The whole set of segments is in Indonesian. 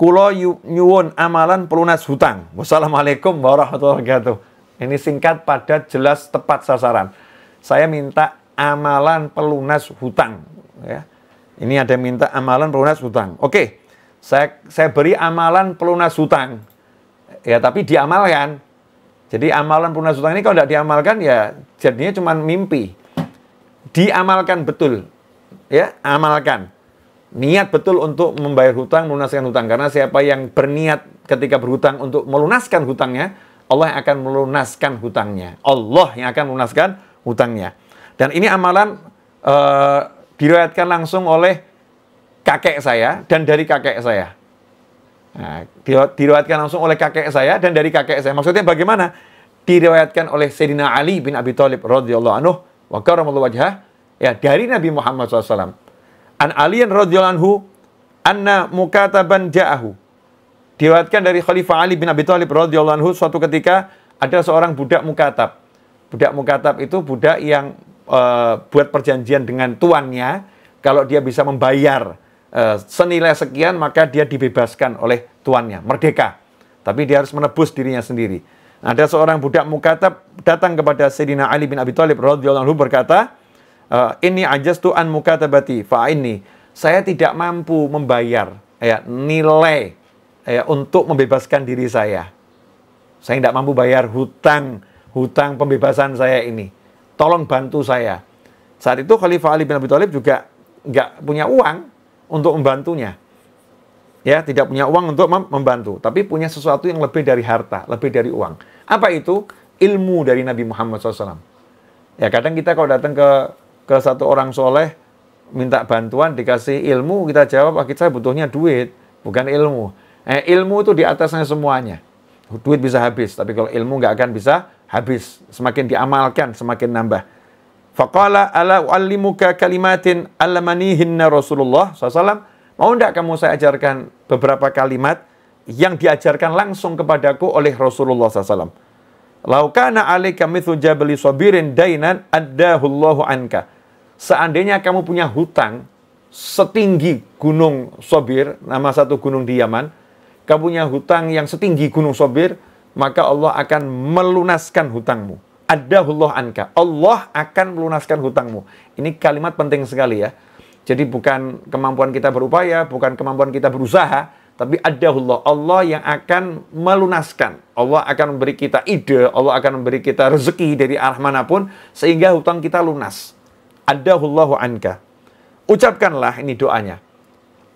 Kulo nyuwun amalan pelunas hutang. Wassalamualaikum warahmatullahi wabarakatuh. Ini singkat, padat, jelas, tepat sasaran. Saya minta amalan pelunas hutang. Ya. Ini ada minta amalan pelunas hutang. Oke, saya saya beri amalan pelunas hutang. Ya, tapi diamalkan. Jadi amalan pelunas hutang ini kalau tidak diamalkan ya jadinya cuma mimpi. Diamalkan betul. Ya, amalkan. Niat betul untuk membayar hutang, melunaskan hutang. Karena siapa yang berniat ketika berhutang untuk melunaskan hutangnya, Allah akan melunaskan hutangnya. Allah yang akan melunaskan hutangnya. Dan ini amalan uh, diriwayatkan langsung oleh kakek saya dan dari kakek saya. Nah, diriwayatkan langsung oleh kakek saya dan dari kakek saya. Maksudnya bagaimana? Diriwayatkan oleh Sayyidina Ali bin Abi Thalib radhiyallahu anhu wa karamallahu wajhah ya dari Nabi Muhammad SAW. An Ali radhiyallahu anhu anna mukataban ja'ahu. Diriwayatkan dari Khalifah Ali bin Abi Thalib radhiyallahu anhu suatu ketika ada seorang budak mukatab. Budak mukatab itu budak yang uh, buat perjanjian dengan tuannya kalau dia bisa membayar Eh, senilai sekian maka dia dibebaskan oleh tuannya, merdeka. Tapi dia harus menebus dirinya sendiri. Ada seorang budak mukatab datang kepada Sayyidina Ali bin Abi Thalib radhiyallahu anhu berkata, eh, "Ini aja tuan mukatabati fa ini saya tidak mampu membayar ya, nilai ya, untuk membebaskan diri saya. Saya tidak mampu bayar hutang hutang pembebasan saya ini. Tolong bantu saya." Saat itu Khalifah Ali bin Abi Thalib juga nggak punya uang, untuk membantunya. Ya, tidak punya uang untuk membantu, tapi punya sesuatu yang lebih dari harta, lebih dari uang. Apa itu? Ilmu dari Nabi Muhammad SAW. Ya, kadang kita kalau datang ke ke satu orang soleh, minta bantuan, dikasih ilmu, kita jawab, ah, kita butuhnya duit, bukan ilmu. Eh, ilmu itu di atasnya semuanya. Duit bisa habis, tapi kalau ilmu nggak akan bisa habis. Semakin diamalkan, semakin nambah. Faqala ala uallimuka kalimatin alamanihinna Rasulullah SAW. Mau enggak kamu saya ajarkan beberapa kalimat yang diajarkan langsung kepadaku oleh Rasulullah SAW. Laukana alaika mithu jabali sabirin dainan addahullahu anka. Seandainya kamu punya hutang setinggi gunung Sobir, nama satu gunung di Yaman, kamu punya hutang yang setinggi gunung Sobir, maka Allah akan melunaskan hutangmu adahullah anka. Allah akan melunaskan hutangmu. Ini kalimat penting sekali ya. Jadi bukan kemampuan kita berupaya, bukan kemampuan kita berusaha, tapi adahullah. Allah yang akan melunaskan. Allah akan memberi kita ide, Allah akan memberi kita rezeki dari arah manapun, sehingga hutang kita lunas. Adahullahu anka. Ucapkanlah ini doanya.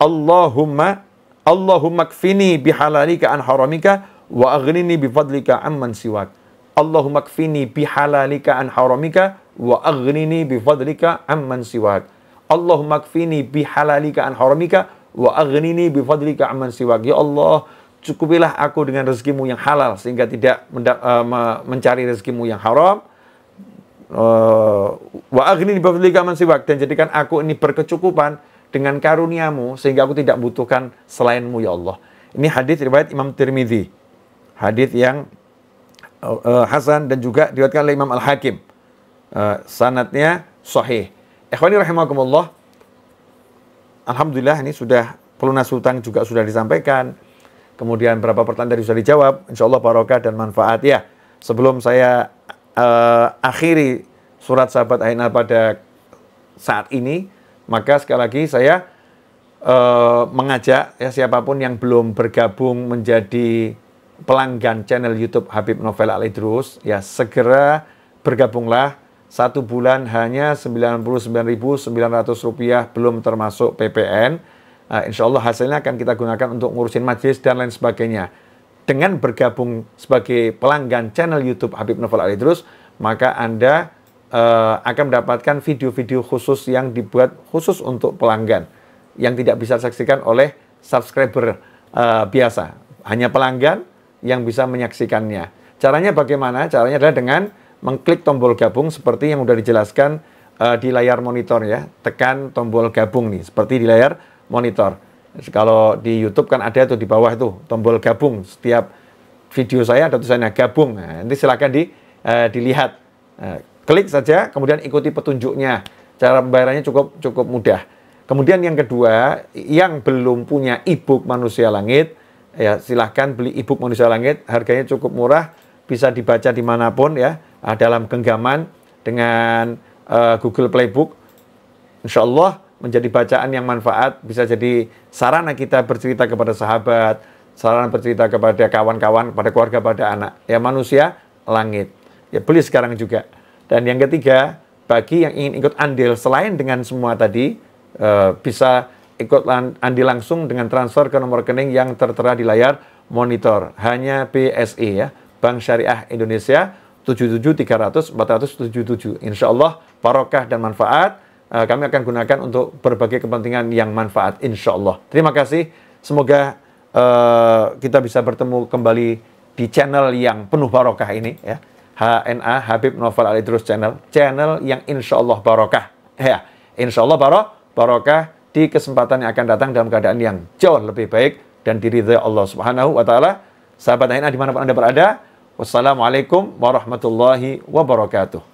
Allahumma Allahumma kfini bihalalika an haramika wa aghnini bifadlika amman siwak. Allahumma kfini bihalalika an haramika wa aghnini bifadlika amman siwak. Allahumma kfini bihalalika an haramika wa aghnini bifadlika amman siwak. Ya Allah, cukupilah aku dengan rezekimu yang halal sehingga tidak eh, mencari rezekimu yang haram. Eh, wa aghnini bifadlika amman siwak dan jadikan aku ini berkecukupan dengan karuniamu sehingga aku tidak butuhkan selainmu ya Allah. Ini hadis riwayat Imam Tirmidzi. Hadis yang Eh, eh, Hasan dan juga diriwayatkan oleh Imam Al-Hakim. Eh, sanatnya sahih. Ikhwani rahimakumullah. Alhamdulillah ini sudah pelunas hutang juga sudah disampaikan. Kemudian berapa pertanyaan dari sudah dijawab. Insya Allah barokah dan manfaat. Ya, sebelum saya uh, akhiri surat sahabat Ainal pada saat ini, maka sekali lagi saya uh, mengajak ya siapapun yang belum bergabung menjadi pelanggan channel YouTube Habib Novel Al Idrus, ya segera bergabunglah satu bulan hanya 99.900 rupiah belum termasuk PPN. Uh, ah, insya Allah hasilnya akan kita gunakan untuk ngurusin majelis dan lain sebagainya. Dengan bergabung sebagai pelanggan channel YouTube Habib Novel Ali Terus, maka Anda uh, akan mendapatkan video-video khusus yang dibuat khusus untuk pelanggan yang tidak bisa saksikan oleh subscriber uh, biasa. Hanya pelanggan yang bisa menyaksikannya. Caranya bagaimana? Caranya adalah dengan mengklik tombol gabung seperti yang sudah dijelaskan uh, di layar monitor ya. Tekan tombol gabung nih, seperti di layar monitor. Kalau di YouTube kan ada tuh di bawah itu tombol gabung. Setiap video saya ada tulisannya gabung. Nah, nanti silakan di uh, dilihat. Uh, klik saja, kemudian ikuti petunjuknya. Cara pembayarannya cukup cukup mudah. Kemudian yang kedua, yang belum punya e-book Manusia Langit, ya silahkan beli ebook manusia langit harganya cukup murah bisa dibaca dimanapun ya ah, dalam genggaman dengan uh, Google Playbook Insya Allah menjadi bacaan yang manfaat bisa jadi sarana kita bercerita kepada sahabat sarana bercerita kepada kawan-kawan kepada keluarga pada anak ya manusia langit ya beli sekarang juga dan yang ketiga bagi yang ingin ikut andil selain dengan semua tadi uh, bisa ikut Andi langsung dengan transfer ke nomor rekening yang tertera di layar monitor. Hanya BSI ya, Bank Syariah Indonesia 77300477. Insya Allah barokah dan manfaat eh, kami akan gunakan untuk berbagai kepentingan yang manfaat. Insya Allah. Terima kasih. Semoga uh, kita bisa bertemu kembali di channel yang penuh barokah ini ya. HNA Habib Novel alidrus Channel, channel yang insya Allah barokah. Ya, insya Allah barokah barokah di kesempatan yang akan datang dalam keadaan yang jauh lebih baik dan diridhai Allah Subhanahu wa taala. Sahabat Aina dimanapun Anda berada, wassalamualaikum warahmatullahi wabarakatuh.